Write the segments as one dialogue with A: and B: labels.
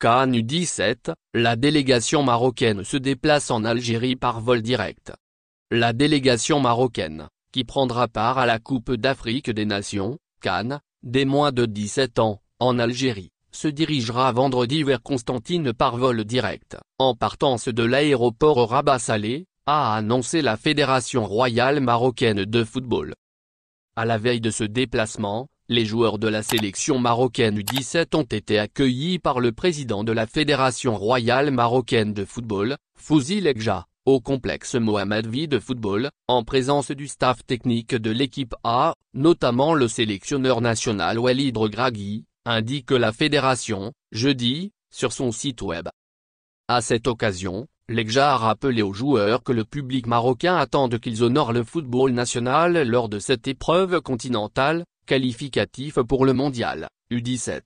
A: cannes 17 la délégation marocaine se déplace en Algérie par vol direct. La délégation marocaine, qui prendra part à la Coupe d'Afrique des Nations, Cannes, des moins de 17 ans, en Algérie, se dirigera vendredi vers Constantine par vol direct, en partance de l'aéroport Rabat Salé, a annoncé la Fédération Royale Marocaine de Football. À la veille de ce déplacement, les joueurs de la sélection marocaine U17 ont été accueillis par le président de la Fédération royale marocaine de football, Fouzi Legja, au complexe Mohamed V de football, en présence du staff technique de l'équipe A, notamment le sélectionneur national Walid Regragui, indique la fédération, jeudi, sur son site web. À cette occasion, Legja a rappelé aux joueurs que le public marocain attend qu'ils honorent le football national lors de cette épreuve continentale, qualificatif pour le mondial, U17.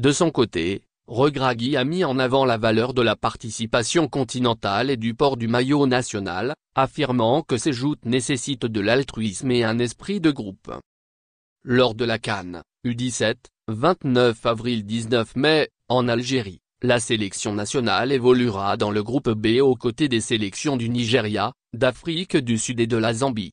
A: De son côté, Regragui a mis en avant la valeur de la participation continentale et du port du maillot national, affirmant que ces joutes nécessitent de l'altruisme et un esprit de groupe. Lors de la Cannes, U17, 29 avril 19 mai, en Algérie, la sélection nationale évoluera dans le groupe B aux côtés des sélections du Nigeria, d'Afrique du Sud et de la Zambie